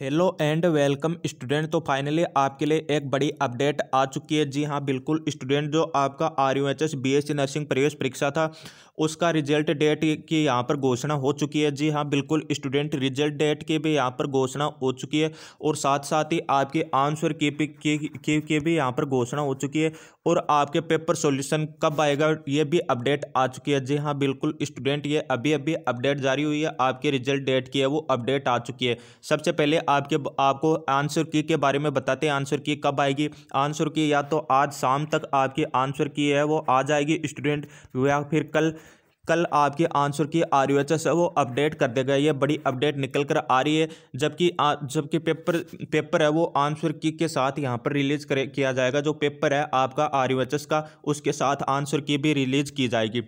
hello and welcome student तो finally आपके लिए एक बड़ी अपडेट आ चुकी है जी हाँ बिल्कुल स्टूडेंट जो आपका R U H S B S C nursing प्रवेश परीक्षा था उसका रिजल्ट डेट की यहाँ पर घोषणा हो चुकी है जी हाँ बिल्कुल स्टूडेंट रिजल्ट डेट की भी यहाँ पर घोषणा हो चुकी है और साथ साथ ही आपके आंसर की की, की, की भी यहाँ पर घोषणा हो चुकी है और आपके पेपर सोल्यूशन कब आएगा ये भी अपडेट आ चुकी है जी हाँ बिल्कुल स्टूडेंट ये अभी अभी अपडेट जारी हुई है आपके रिजल्ट डेट की है वो अपडेट आ चुकी है सबसे पहले आपके आपको आंसर की के बारे में बताते हैं आंसर की कब आएगी आंसर की या तो आज शाम तक आपकी आंसर की है वो आ जाएगी स्टूडेंट या फिर कल कल आपके आंसर की आर यू एच एस है वो अपडेट कर देगा ये बड़ी अपडेट निकल कर आ रही है जबकि जबकि पेपर पेपर है वो आंसर की के साथ यहाँ पर रिलीज़ करे किया जाएगा जो पेपर है आपका आर यू एच एस का उसके साथ आंसर की भी रिलीज़ की जाएगी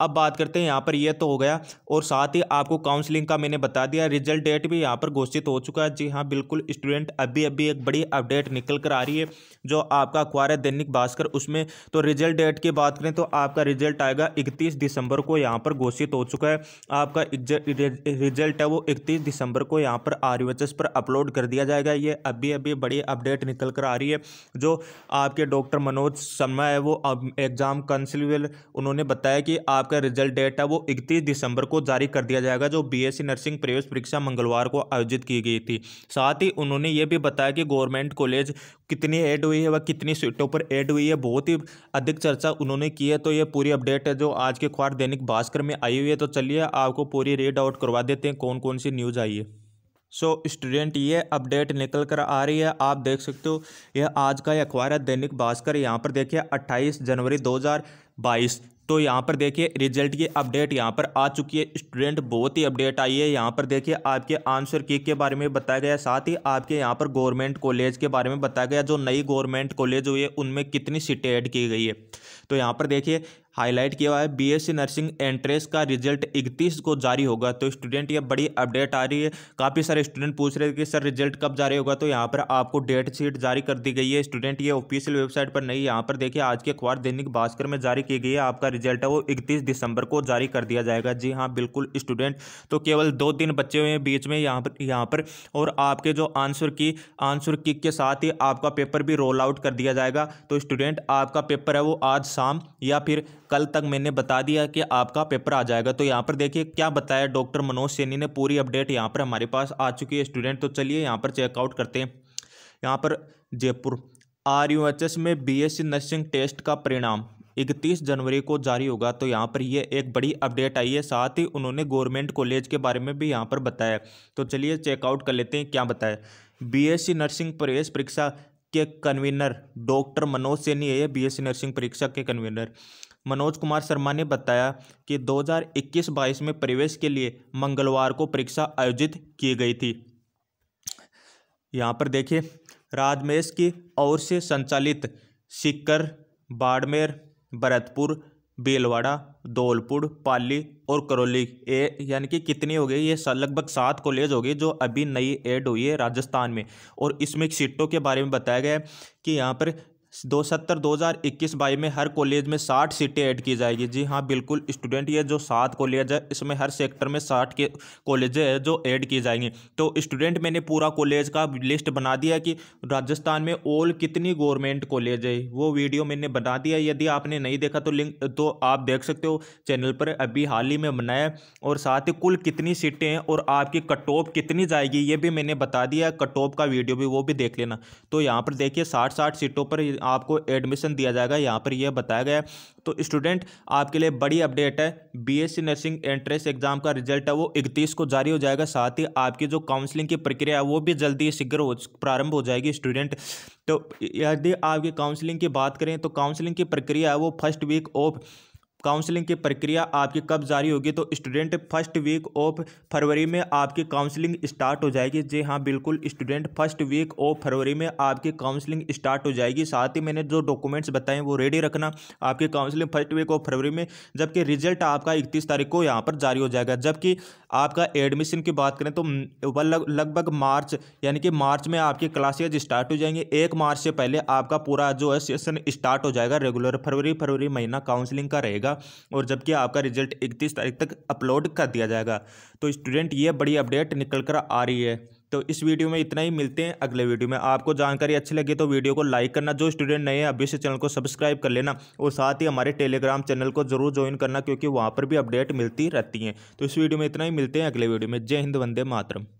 अब बात करते हैं यहाँ पर ये तो हो गया और साथ ही आपको काउंसलिंग का मैंने बता दिया रिजल्ट डेट भी यहाँ पर घोषित हो चुका है जी हाँ बिल्कुल स्टूडेंट अभी अभी एक बड़ी अपडेट निकल कर आ रही है जो आपका अखबार है दैनिक भास्कर उसमें तो रिजल्ट डेट की बात करें तो आपका रिजल्ट आएगा इकतीस दिसंबर को यहाँ पर घोषित हो चुका है आपका रिजल्ट है वो इकतीस दिसंबर को यहाँ पर आर पर अपलोड कर दिया जाएगा ये अभी अभी बड़ी अपडेट निकल कर आ रही है जो आपके डॉक्टर मनोज शर्मा है वो एग्ज़ाम कंसिल उन्होंने बताया कि आप आपका रिजल्ट डेट है वो इकतीस दिसंबर को जारी कर दिया जाएगा जो बीएससी e नर्सिंग प्रवेश परीक्षा मंगलवार को आयोजित की गई थी साथ ही उन्होंने ये भी बताया कि गवर्नमेंट कॉलेज कितनी ऐड हुई है व कितनी सीटों पर ऐड हुई है बहुत ही अधिक चर्चा उन्होंने की है तो ये पूरी अपडेट है जो आज के अखबार दैनिक भास्कर में आई हुई है तो चलिए आपको पूरी रीड आउट करवा देते हैं कौन कौन सी न्यूज़ आई है सो so, स्टूडेंट ये अपडेट निकल कर आ रही है आप देख सकते हो यह आज का अखबार है दैनिक भास्कर यहाँ पर देखिए 28 जनवरी 2022 तो यहाँ पर देखिए रिजल्ट की अपडेट यहाँ पर आ चुकी है स्टूडेंट बहुत ही अपडेट आई है यहाँ पर देखिए आपके आंसर की के बारे में बताया गया साथ ही आपके यहाँ पर गवर्नमेंट कॉलेज के बारे में बताया गया जो नई गवर्नमेंट कॉलेज हुई है उनमें कितनी सीटें ऐड की गई है तो यहाँ पर देखिए हाईलाइट किया हुआ है बीएससी नर्सिंग एंट्रेंस का रिजल्ट इकतीस को जारी होगा तो स्टूडेंट ये बड़ी अपडेट आ रही है काफ़ी सारे स्टूडेंट पूछ रहे थे कि सर रिजल्ट कब जारी होगा तो यहाँ पर आपको डेट शीट जारी कर दी गई है स्टूडेंट ये ऑफिशियल वेबसाइट पर नहीं यहाँ पर देखिए आज के अखबार दैनिक भास्कर में जारी की गई है आपका रिजल्ट है वो इकतीस दिसंबर को जारी कर दिया जाएगा जी हाँ बिल्कुल स्टूडेंट तो केवल दो दिन बच्चे हुए हैं बीच में यहाँ पर यहाँ पर और आपके जो आंसर की आंसर की के साथ ही आपका पेपर भी रोल आउट कर दिया जाएगा तो स्टूडेंट आपका पेपर है वो आज शाम या फिर कल तक मैंने बता दिया कि आपका पेपर आ जाएगा तो यहाँ पर देखिए क्या बताया डॉक्टर मनोज सैनी ने पूरी अपडेट यहाँ पर हमारे पास आ चुकी है स्टूडेंट तो चलिए यहाँ पर चेकआउट करते हैं यहाँ पर Jaipur R U H S में B S C nursing test का परिणाम इकतीस जनवरी को जारी होगा तो यहाँ पर ये एक बड़ी अपडेट आई है साथ ही उन्होंने गवर्नमेंट कॉलेज के बारे में भी यहाँ पर बताया तो चलिए चेकआउट कर लेते हैं क्या बताया बीएससी नर्सिंग प्रवेश परीक्षा के कन्वीनर डॉक्टर मनोज सैनी है बीएससी नर्सिंग परीक्षा के कन्वीनर मनोज कुमार शर्मा ने बताया कि 2021-22 में प्रवेश के लिए मंगलवार को परीक्षा आयोजित की गई थी यहाँ पर देखिए राजमेश की ओर से संचालित सिक्कर बाड़मेर भरतपुर बेलवाड़ा धौलपुर पाली और करौली ए यानी कि कितनी हो गई ये लगभग सात कॉलेज हो गए जो अभी नई ऐड हुई है राजस्थान में और इसमें सीटों के बारे में बताया गया है कि यहाँ पर दो सत्तर दो हज़ार इक्कीस बाईस में हर कॉलेज में साठ सीटें ऐड की जाएगी जी हाँ बिल्कुल स्टूडेंट ये जो सात कॉलेज है इसमें हर सेक्टर में साठ के कॉलेज है जो ऐड की जाएंगी तो स्टूडेंट मैंने पूरा कॉलेज का लिस्ट बना दिया कि राजस्थान में ऑल कितनी गवर्नमेंट कॉलेज है वो वीडियो मैंने बना दिया यदि आपने नहीं देखा तो लिंक तो आप देख सकते हो चैनल पर अभी हाल ही में बनाया और साथ ही कुल कितनी सीटें हैं और आपकी कट ऑफ कितनी जाएगी ये भी मैंने बता दिया कट ऑफ का वीडियो भी वो भी देख लेना तो यहाँ पर देखिए साठ साठ सीटों पर आपको एडमिशन दिया जाएगा यहाँ पर यह बताया गया है तो स्टूडेंट आपके लिए बड़ी अपडेट है बीएससी नर्सिंग एंट्रेंस एग्जाम का रिजल्ट है वो इकतीस को जारी हो जाएगा साथ ही आपकी जो काउंसलिंग की प्रक्रिया है वो भी जल्दी शीघ्र हो प्रारंभ हो जाएगी स्टूडेंट तो यदि आपकी काउंसलिंग की बात करें तो काउंसलिंग की प्रक्रिया है वो फर्स्ट वीक ऑफ काउंसलिंग की प्रक्रिया आपकी कब जारी होगी तो स्टूडेंट फर्स्ट वीक ऑफ फरवरी में आपकी काउंसलिंग स्टार्ट हो जाएगी जी हाँ बिल्कुल स्टूडेंट फर्स्ट वीक ऑफ फरवरी में आपकी काउंसलिंग स्टार्ट हो जाएगी साथ ही मैंने जो डॉक्यूमेंट्स बताए वो रेडी रखना आपकी काउंसलिंग फर्स्ट वीक ऑफ फरवरी में जबकि रिजल्ट आपका इकतीस तारीख को यहाँ पर जारी हो जाएगा जबकि आपका एडमिशन की बात करें तो लगभग मार्च यानी कि मार्च में आपकी क्लासेज स्टार्ट हो जाएंगी एक मार्च से पहले आपका पूरा जो है सेशन स्टार्ट हो जाएगा रेगुलर फरवरी फरवरी महीना काउंसलिंग का रहेगा जाएगा और जबकि आपका रिजल्ट इकतीस तारीख तक अपलोड कर दिया जाएगा तो स्टूडेंट ये बड़ी अपडेट निकल कर आ रही है तो इस वीडियो में इतना ही मिलते हैं अगले वीडियो में आपको जानकारी अच्छी लगी तो वीडियो को लाइक करना जो स्टूडेंट नए हैं अभी से चैनल को सब्सक्राइब कर लेना और साथ ही हमारे टेलीग्राम चैनल को जरूर ज्वाइन करना क्योंकि वहाँ पर भी अपडेट मिलती रहती हैं तो इस वीडियो में इतना ही मिलते हैं अगले वीडियो में जय हिंद वंदे मातरम